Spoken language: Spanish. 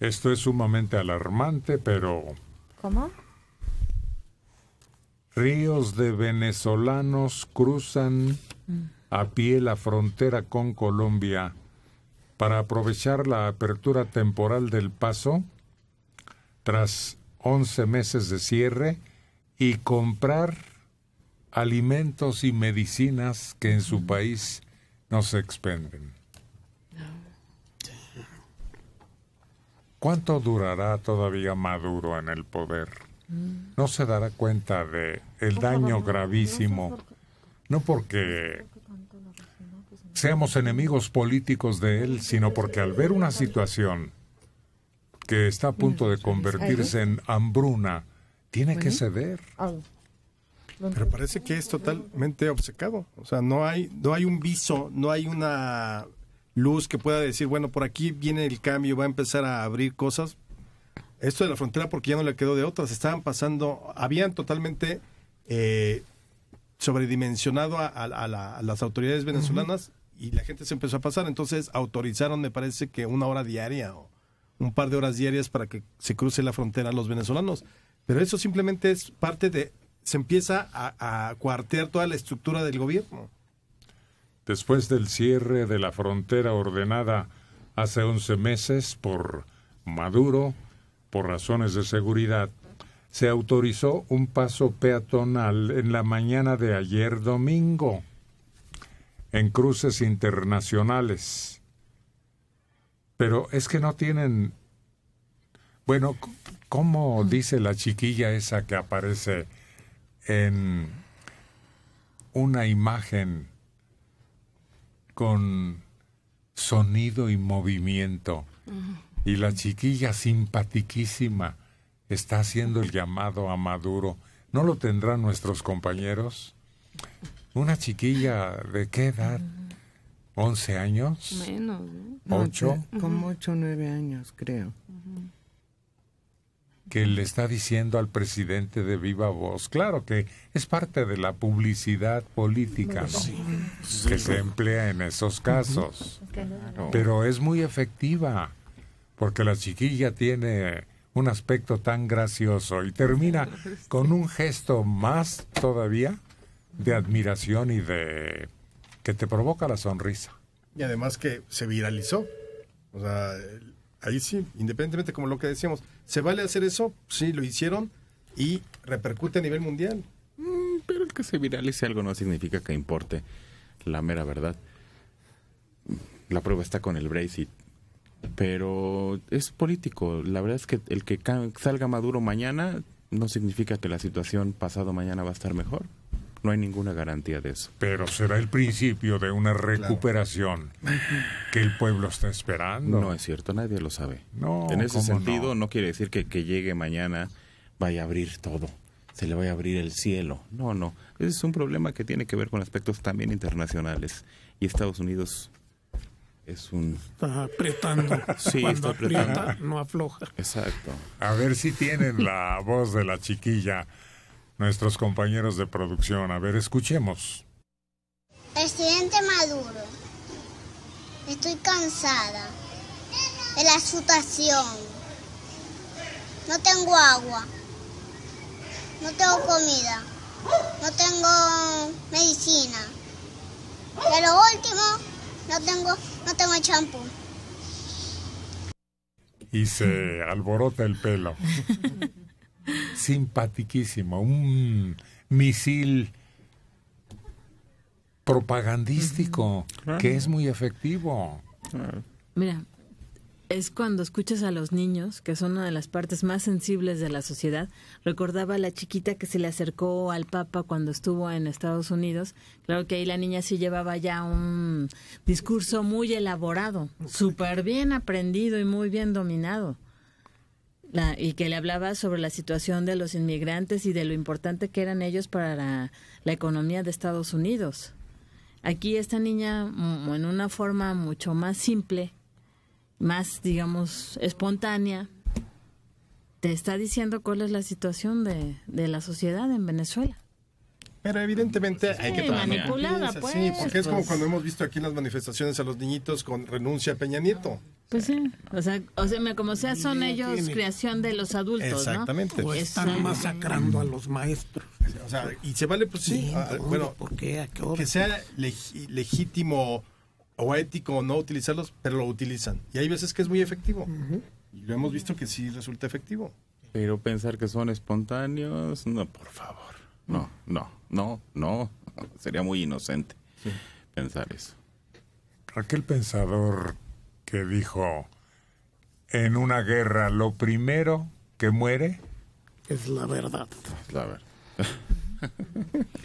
Esto es sumamente alarmante, pero... ¿Cómo? Ríos de venezolanos cruzan mm. a pie la frontera con Colombia para aprovechar la apertura temporal del paso tras 11 meses de cierre y comprar alimentos y medicinas que en su mm. país no se expenden. ¿Cuánto durará todavía Maduro en el poder? Mm. No se dará cuenta de el daño gravísimo, no porque seamos enemigos políticos de él, sino porque al ver una situación que está a punto de convertirse ¿eh? en hambruna, tiene que ceder. Ah. Pero parece que es totalmente obcecado, o sea, no hay no hay un viso, no hay una luz que pueda decir, bueno, por aquí viene el cambio, va a empezar a abrir cosas. Esto de la frontera, porque ya no le quedó de otras, estaban pasando, habían totalmente eh, sobredimensionado a, las autoridades venezolanas y la gente se empezó a pasar. Entonces autorizaron, me parece que una hora diaria o un par de horas diarias para que se cruce la frontera a los venezolanos. Pero eso simplemente es parte de, se empieza a, cuartear toda la estructura del gobierno después del cierre de la frontera ordenada hace 11 meses por Maduro, por razones de seguridad, se autorizó un paso peatonal en la mañana de ayer domingo en cruces internacionales. Pero es que no tienen... Bueno, ¿cómo dice la chiquilla esa que aparece en una imagen con sonido y movimiento. Y la chiquilla simpatiquísima está haciendo el llamado a Maduro. ¿No lo tendrán nuestros compañeros? Una chiquilla de qué edad? ¿11 años? Menos. ¿8? como 8 o 9 años, creo que le está diciendo al presidente de viva voz. Claro que es parte de la publicidad política, Que se emplea en esos casos. Pero es muy efectiva, porque la chiquilla tiene un aspecto tan gracioso y termina con un gesto más todavía de admiración y de que te provoca la sonrisa. Y además que se viralizó. O sea, ahí sí, independientemente como lo que decíamos, ¿se vale hacer eso? Sí, lo hicieron y repercute a nivel mundial. Mm, pero el que se viralice algo no significa que importe la mera verdad. La prueba está con el Brexit. Pero es político. La verdad es que el que salga Maduro mañana no significa que la situación pasado mañana va a estar mejor. No hay ninguna garantía de eso. Pero será el principio de una recuperación que el pueblo está esperando. No es cierto, nadie lo sabe. en ese sentido, no? quiere decir que, que llegue mañana vaya a abrir todo, se le vaya a abrir el cielo. No, no. es un problema que tiene que ver con aspectos también internacionales. Y Estados Unidos es un... Está apretando. Sí, está apretando. Aprieta, no afloja. Exacto. A ver si tienen la voz de la chiquilla nuestros compañeros de producción. A ver, escuchemos. Presidente Maduro, estoy cansada de la situación. No tengo agua, no tengo comida, no tengo medicina. Y lo último, no tengo, no tengo champú. Y se alborota el pelo. simpaticísimo, un misil propagandístico que es muy efectivo. Mira, es cuando escuchas a los niños, que son una de las partes más sensibles de la sociedad. Recordaba a la chiquita que se le acercó al Papa cuando estuvo en Estados Unidos. Claro que ahí la niña sí llevaba ya un discurso muy elaborado, súper bien aprendido y muy bien dominado y que le hablaba sobre la situación de los inmigrantes y de lo importante que eran ellos para la, economía de Estados Unidos. Aquí esta niña, mm, en una forma mucho más simple, más, digamos, espontánea, te está diciendo cuál es la situación de la sociedad en Venezuela. Pero evidentemente hay que manipulada, pues, Sí, porque es como cuando hemos visto aquí las manifestaciones a los niñitos con renuncia a Peña Nieto. Pues sí, o sea, o sea como sea, son ellos creación de los adultos, Exactamente. O pues están masacrando a los maestros. O sea, y se vale, pues sí, ah, bueno, ¿por que sea legítimo o ético no utilizarlos, pero lo utilizan. Y hay veces que es muy efectivo. Y lo hemos visto que sí resulta efectivo. Pero pensar que son espontáneos, no, por favor no, no, no, no. Sería muy inocente pensar eso. Aquel pensador que dijo, en una guerra lo primero que muere es la verdad. Es la verdad.